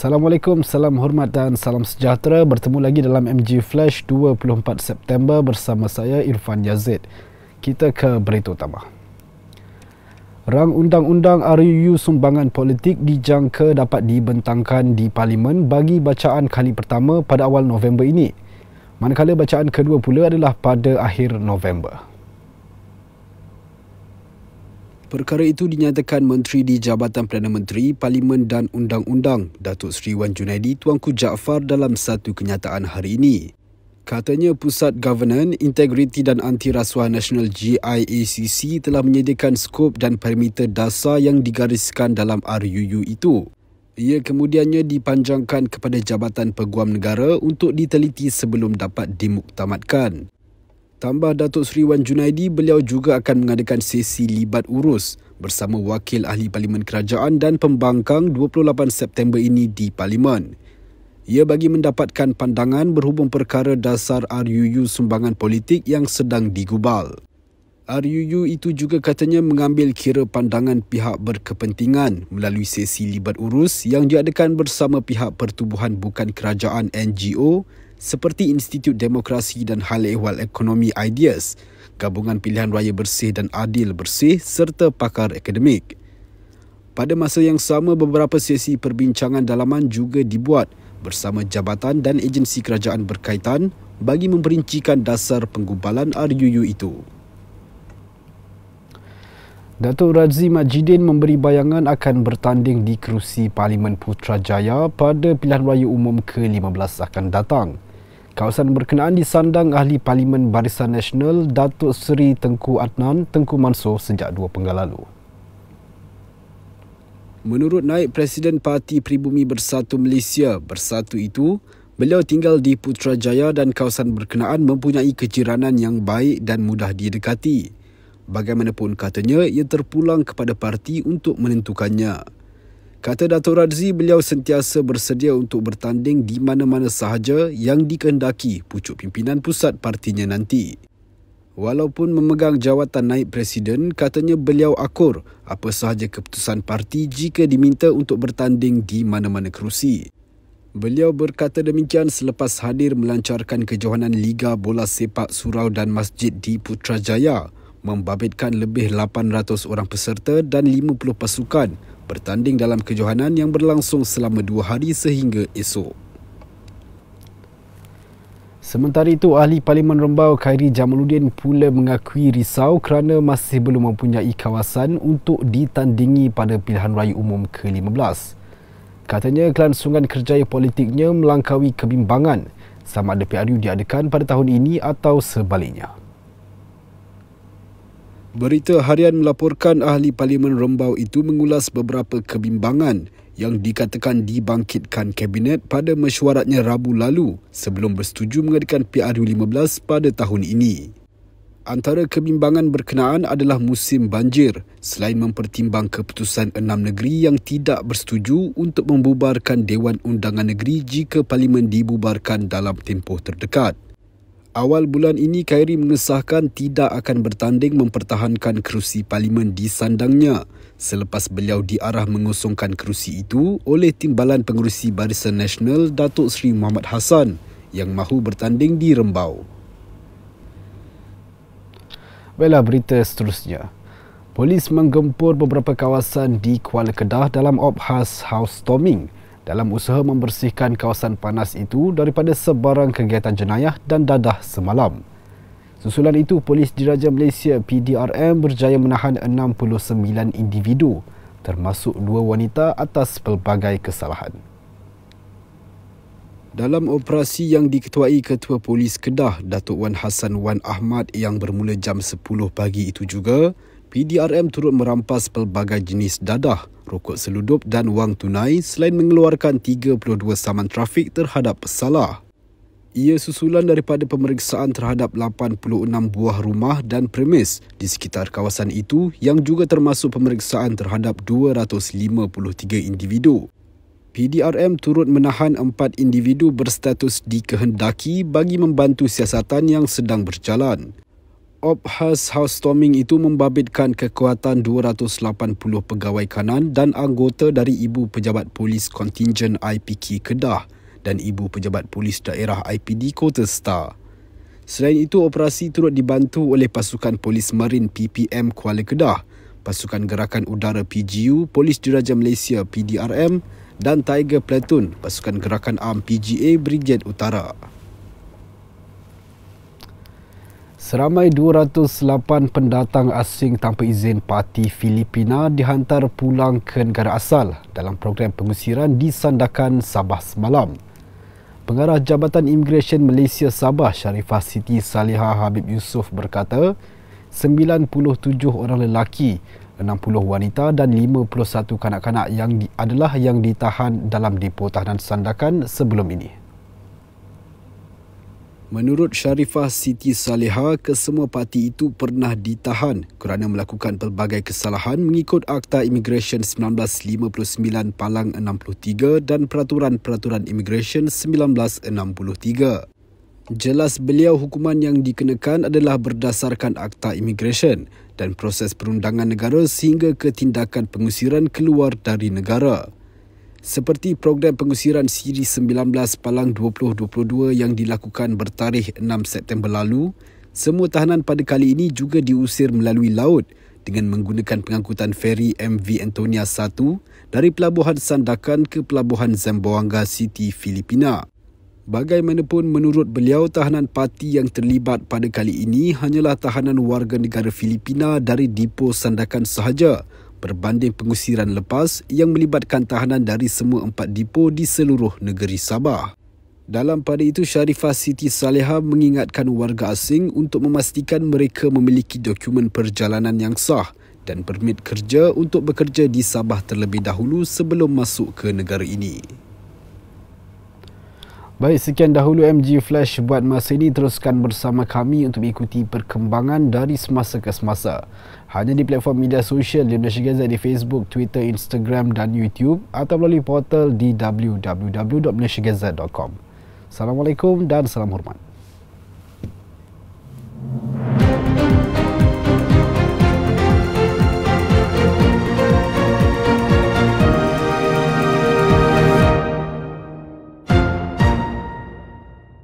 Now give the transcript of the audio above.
Assalamualaikum, salam hormat dan salam sejahtera. Bertemu lagi dalam MG Flash 24 September bersama saya Irfan Yazid. Kita ke berita utama. Rang undang-undang RUU sumbangan politik dijangka dapat dibentangkan di parlimen bagi bacaan kali pertama pada awal November ini. Manakala bacaan kedua pula adalah pada akhir November. Perkara itu dinyatakan Menteri di Jabatan Perdana Menteri, Parlimen dan Undang-Undang, Datuk Seri Wan Junaidi Tuanku Jaafar dalam satu kenyataan hari ini. Katanya Pusat Governance, Integriti dan Anti Rasuah Nasional GIACC telah menyediakan skop dan parameter dasar yang digariskan dalam RUU itu. Ia kemudiannya dipanjangkan kepada Jabatan Peguam Negara untuk diteliti sebelum dapat dimuktamadkan. Tambah Datuk Seri Wan Junaidi, beliau juga akan mengadakan sesi libat urus bersama Wakil Ahli Parlimen Kerajaan dan Pembangkang 28 September ini di Parlimen. Ia bagi mendapatkan pandangan berhubung perkara dasar RUU sumbangan politik yang sedang digubal. RUU itu juga katanya mengambil kira pandangan pihak berkepentingan melalui sesi libat urus yang diadakan bersama pihak pertubuhan bukan kerajaan NGO seperti Institut Demokrasi dan Hal Ehwal Ekonomi Ideas, Gabungan Pilihan Raya Bersih dan Adil Bersih serta pakar akademik. Pada masa yang sama, beberapa sesi perbincangan dalaman juga dibuat bersama jabatan dan agensi kerajaan berkaitan bagi memperincikan dasar penggubalan RUU itu. Datuk Razzi Majidin memberi bayangan akan bertanding di kerusi Parlimen Putrajaya pada pilihan raya umum ke-15 akan datang kawasan berkenaan disandang Ahli Parlimen Barisan Nasional Datuk Seri Tengku Adnan Tengku Mansor sejak dua penggal lalu. Menurut naik Presiden Parti Pribumi Bersatu Malaysia Bersatu itu, beliau tinggal di Putrajaya dan kawasan berkenaan mempunyai kejiranan yang baik dan mudah didekati. Bagaimanapun katanya, ia terpulang kepada parti untuk menentukannya. Kata Dato' Radzi, beliau sentiasa bersedia untuk bertanding di mana-mana sahaja yang dikehendaki pucuk pimpinan pusat partinya nanti. Walaupun memegang jawatan naib presiden, katanya beliau akur apa sahaja keputusan parti jika diminta untuk bertanding di mana-mana kerusi. Beliau berkata demikian selepas hadir melancarkan kejohanan Liga Bola Sepak Surau dan Masjid di Putrajaya membabitkan lebih 800 orang peserta dan 50 pasukan bertanding dalam kejohanan yang berlangsung selama dua hari sehingga esok. Sementara itu, Ahli Parlimen Rembau Khairi Jamaluddin pula mengakui risau kerana masih belum mempunyai kawasan untuk ditandingi pada pilihan raya umum ke-15. Katanya kelangsungan kerjaya politiknya melangkaui kebimbangan sama ada PRU diadakan pada tahun ini atau sebaliknya. Berita harian melaporkan ahli parlimen Rembau itu mengulas beberapa kebimbangan yang dikatakan dibangkitkan kabinet pada mesyuaratnya Rabu lalu sebelum bersetuju mengadakan PRU15 pada tahun ini. Antara kebimbangan berkenaan adalah musim banjir selain mempertimbang keputusan enam negeri yang tidak bersetuju untuk membubarkan Dewan Undangan Negeri jika parlimen dibubarkan dalam tempoh terdekat. Awal bulan ini Khairi mengesahkan tidak akan bertanding mempertahankan kerusi parlimen di sandangnya selepas beliau diarah mengosongkan kerusi itu oleh timbalan pengerusi Barisan Nasional Datuk Seri Muhammad Hassan yang mahu bertanding di Rembau. Baiklah berita seterusnya. Polis menggempur beberapa kawasan di Kuala Kedah dalam obhas house storming dalam usaha membersihkan kawasan panas itu daripada sebarang kegiatan jenayah dan dadah semalam. Susulan itu, Polis Diraja Malaysia PDRM berjaya menahan 69 individu termasuk dua wanita atas pelbagai kesalahan. Dalam operasi yang diketuai Ketua Polis Kedah, Datuk Wan Hassan Wan Ahmad yang bermula jam 10 pagi itu juga, PDRM turut merampas pelbagai jenis dadah, rokok seludup dan wang tunai selain mengeluarkan 32 saman trafik terhadap pesalah. Ia susulan daripada pemeriksaan terhadap 86 buah rumah dan premis di sekitar kawasan itu yang juga termasuk pemeriksaan terhadap 253 individu. PDRM turut menahan empat individu berstatus dikehendaki bagi membantu siasatan yang sedang berjalan. Ophas House Storming itu membabitkan kekuatan 280 pegawai kanan dan anggota dari Ibu Pejabat Polis kontingen IPK Kedah dan Ibu Pejabat Polis Daerah IPD Kota Star. Selain itu, operasi turut dibantu oleh Pasukan Polis Marin PPM Kuala Kedah, Pasukan Gerakan Udara PGU, Polis Diraja Malaysia PDRM dan Tiger Platoon, Pasukan Gerakan Am PGA Brigade Utara. Seramai 208 pendatang asing tanpa izin parti Filipina dihantar pulang ke negara asal dalam program pengusiran di Sandakan Sabah semalam. Pengarah Jabatan Immigration Malaysia Sabah Sharifah Siti Salihah Habib Yusof berkata, 97 orang lelaki, 60 wanita dan 51 kanak-kanak yang adalah yang ditahan dalam depo tahanan Sandakan sebelum ini. Menurut Sharifah Siti Saleha, kesemua parti itu pernah ditahan kerana melakukan pelbagai kesalahan mengikut Akta Immigration 1959 Palang 63 dan Peraturan-Peraturan Immigration 1963. Jelas beliau hukuman yang dikenakan adalah berdasarkan Akta Immigration dan proses perundangan negara sehingga ke tindakan pengusiran keluar dari negara seperti program pengusiran Siri 19 Palang 2022 yang dilakukan bertarikh 6 September lalu, semua tahanan pada kali ini juga diusir melalui laut dengan menggunakan pengangkutan feri MV Antonia 1 dari Pelabuhan Sandakan ke Pelabuhan Zamboanga City, Filipina. Bagaimanapun menurut beliau tahanan parti yang terlibat pada kali ini hanyalah tahanan warga negara Filipina dari Depo Sandakan sahaja berbanding pengusiran lepas yang melibatkan tahanan dari semua empat depo di seluruh negeri Sabah. Dalam pada itu, Sharifah Siti Saleha mengingatkan warga asing untuk memastikan mereka memiliki dokumen perjalanan yang sah dan permit kerja untuk bekerja di Sabah terlebih dahulu sebelum masuk ke negara ini. Baik, sekian dahulu MG Flash buat masa ini. Teruskan bersama kami untuk mengikuti perkembangan dari semasa ke semasa. Hanya di platform media sosial di Malaysia Gazette di Facebook, Twitter, Instagram dan YouTube atau melalui portal di www.malaysiagazette.com. Assalamualaikum dan salam hormat.